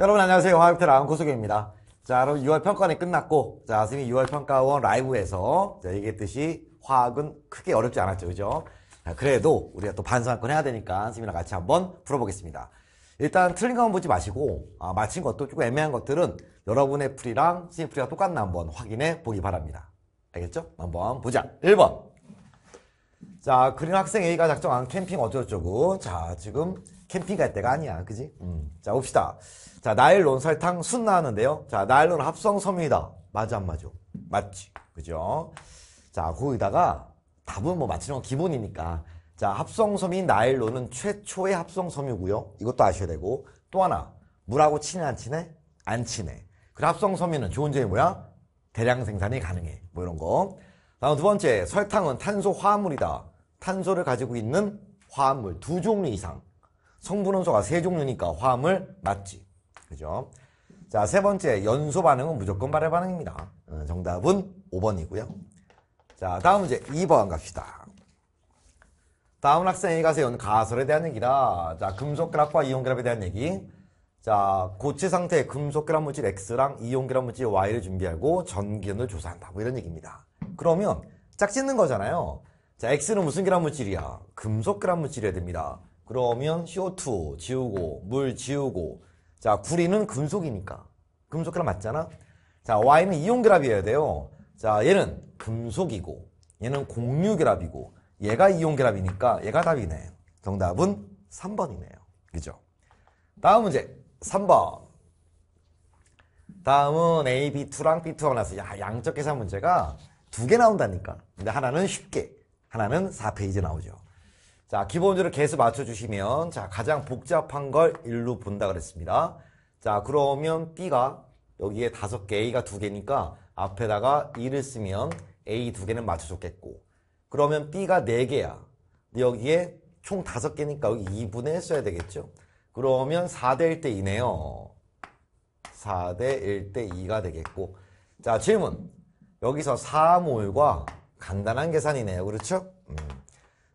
여러분 안녕하세요. 화학표 라운 고수경입니다. 자, 여러분 6월 평가는 끝났고, 자, 선생님이 6월 평가원 라이브에서 자, 얘기했듯이 화학은 크게 어렵지 않았죠, 그죠? 자, 그래도 우리가 또반성할건 해야 되니까 선생님이랑 같이 한번 풀어보겠습니다. 일단 틀린 거만 보지 마시고 아, 맞힌 것도 조금 애매한 것들은 여러분의 풀이랑 선생님 풀이가 똑같나 한번 확인해 보기 바랍니다. 알겠죠? 한번 보자. 1번. 자, 그린 학생 A가 작성한 캠핑 어쩌고저쩌고. 자, 지금 캠핑 갈 때가 아니야. 그지? 음. 자, 봅시다. 자, 나일론 설탕 순 나왔는데요. 자, 나일론 합성섬유이다. 맞아, 안 맞아? 맞지. 그죠? 자, 거기다가 답은 뭐 맞히는 건 기본이니까. 자, 합성섬유인 나일론은 최초의 합성섬유고요. 이것도 아셔야 되고. 또 하나, 물하고 친해 안 친해? 안 친해. 그 합성섬유는 좋은 점이 뭐야? 대량 생산이 가능해. 뭐 이런 거. 다음 두 번째, 설탕은 탄소 화합물이다. 탄소를 가지고 있는 화합물 두 종류 이상. 성분원소가 세 종류니까 화합물 맞지. 그죠? 자, 세 번째 연소 반응은 무조건 발열 반응입니다. 어, 정답은 5번이고요. 자, 다음 문제 2번 갑시다. 다음 학생이 가세요. 가설에 대한 얘기다. 자, 금속 결합과 이온 결합에 대한 얘기. 자, 고체 상태의 금속 결합 물질 X랑 이온 결합 물질 Y를 준비하고 전기전을 조사한다. 뭐 이런 얘기입니다. 그러면 짝짓는 거잖아요. 자, X는 무슨 결합 물질이야? 금속 결합 물질이어야 됩니다. 그러면 CO2 지우고 물 지우고 자 구리는 금속이니까 금속이랑 맞잖아 자 Y는 이온결합이어야 돼요 자 얘는 금속이고 얘는 공유결합이고 얘가 이온결합이니까 얘가 답이네 정답은 3번이네요 그죠 다음 문제 3번 다음은 A, B2랑 B2가 나서 양적 계산 문제가 두 개 나온다니까 근데 하나는 쉽게 하나는 4페이지 나오죠 자, 기본적으로 계속 맞춰주시면, 자, 가장 복잡한 걸 1로 본다 그랬습니다. 자, 그러면 B가 여기에 다섯 개, A가 두 개니까 앞에다가 2를 쓰면 A 두 개는 맞춰줬겠고, 그러면 B가 네 개야. 여기에 총 다섯 개니까 여기 2분의 1 써야 되겠죠. 그러면 4대 1대 2네요. 4대 1대 2가 되겠고. 자, 질문. 여기서 4몰과 간단한 계산이네요. 그렇죠?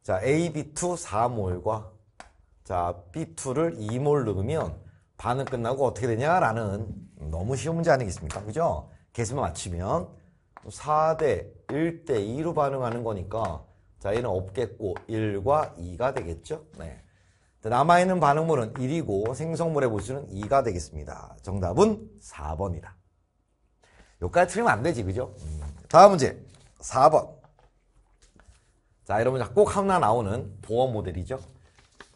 자, AB2 4몰과 자, B2를 2몰 넣으면 반응 끝나고 어떻게 되냐라는 너무 쉬운 문제 아니겠습니까? 그죠? 개수만 맞추면 4대 1대 2로 반응하는 거니까 자, 얘는 없겠고 1과 2가 되겠죠? 네. 남아있는 반응물은 1이고 생성물의 보수는 2가 되겠습니다. 정답은 4번이다. 여기까지 틀리면 안 되지, 그죠? 음. 다음 문제. 4번. 자, 여러분 꼭 하나 나오는 보험 모델이죠.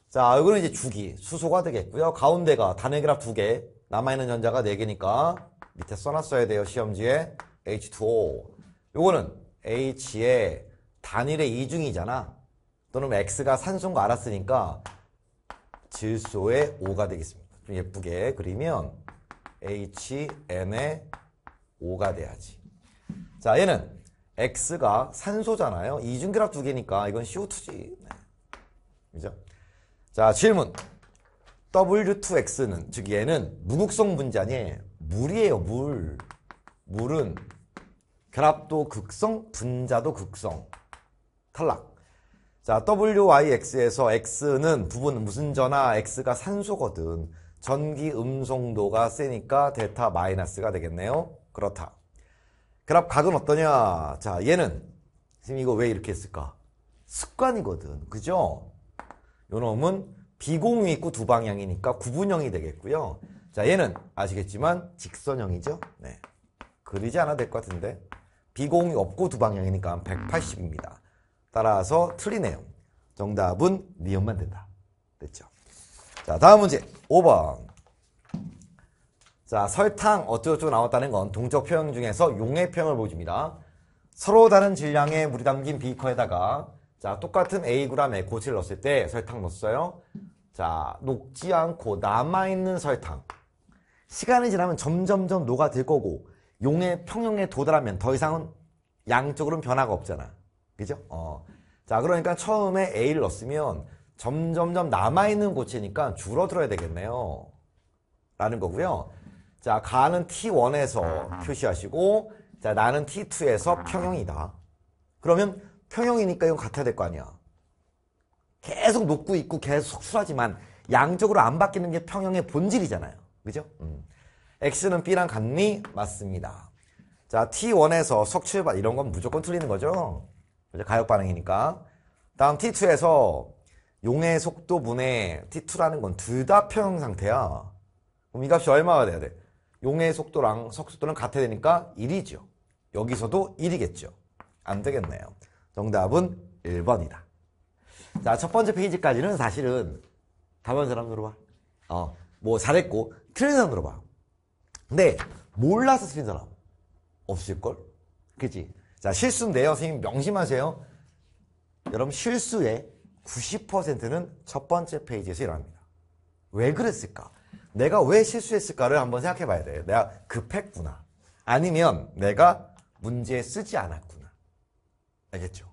자, 이거는 이제 주기, 수소가 되겠고요. 가운데가 단핵이라 두 개, 남아있는 전자가 네 개니까 밑에 써놨어야 돼요. 시험지에 H2O. 요거는 H의 단일의 이중이잖아. 또는 X가 산소인 거 알았으니까 질소의 O가 되겠습니다. 좀 예쁘게 그리면 HN의 O가 돼야지. 자, 얘는 X가 산소잖아요. 이중결합 두 개니까 이건 CO2지. 그죠? 자, 질문. W2X는, 즉 얘는 무극성 분자니 물이에요, 물. 물은 결합도 극성, 분자도 극성. 탈락. 자, WYX에서 X는 부분 무슨전화 X가 산소거든. 전기 음성도가 세니까 데타 마이너스가 되겠네요. 그렇다. 그럼 각은 어떠냐? 자, 얘는 선생님 이거 왜 이렇게 했을까? 습관이거든. 그죠? 요놈은 비공이 있고 두 방향이니까 구분형이 되겠고요. 자, 얘는 아시겠지만 직선형이죠. 네. 그리지 않아도 될 것 같은데. 비공이 없고 두 방향이니까 180입니다. 따라서 틀리네요. 정답은 니은만 된다. 됐죠? 자, 다음 문제. 5번. 자, 설탕 어쩌고저쩌고 나왔다는 건 동적 표현 중에서 용의 표현을 보여줍니다. 서로 다른 질량의 물이 담긴 비커에다가 자, 똑같은 a g 에 고체를 넣었을 때 설탕 넣었어요. 자, 녹지 않고 남아있는 설탕. 시간이 지나면 점점점 녹아들 거고 용의 평형에 도달하면 더 이상은 양쪽으로는 변화가 없잖아. 그죠? 어. 자, 그러니까 처음에 A를 넣었으면 점점점 남아있는 고체니까 줄어들어야 되겠네요. 라는 거고요. 자, 가는 T1에서 표시하시고, 자, 나는 T2에서 평형이다. 그러면 평형이니까 이건 같아야 될 거 아니야. 계속 녹고 있고 계속 속출하지만 양적으로 안 바뀌는 게 평형의 본질이잖아요. 그죠? 음. X는 B랑 같니? 맞습니다. 자, T1에서 석출반 이런 건 무조건 틀리는 거죠. 가역 반응이니까. 다음 T2에서 용의 속도 분의 T2라는 건 둘 다 평형 상태야. 그럼 이 값이 얼마가 돼야 돼? 용의 속도랑 석 속도는 같아야 되니까 1이죠. 여기서도 1이겠죠. 안 되겠네요. 정답은 1번이다. 자, 첫 번째 페이지까지는 사실은 답변 사람으로 봐. 어, 뭐 잘했고 틀린 사람으로 봐. 근데 몰라서 틀린 사람 없을걸? 그지? 자, 실수인데요. 선생님 명심하세요. 여러분 실수의 90%는 첫 번째 페이지에서 일어납니다. 왜 그랬을까? 내가 왜 실수했을까를 한번 생각해 봐야 돼요. 내가 급했구나. 아니면 내가 문제에 쓰지 않았구나. 알겠죠?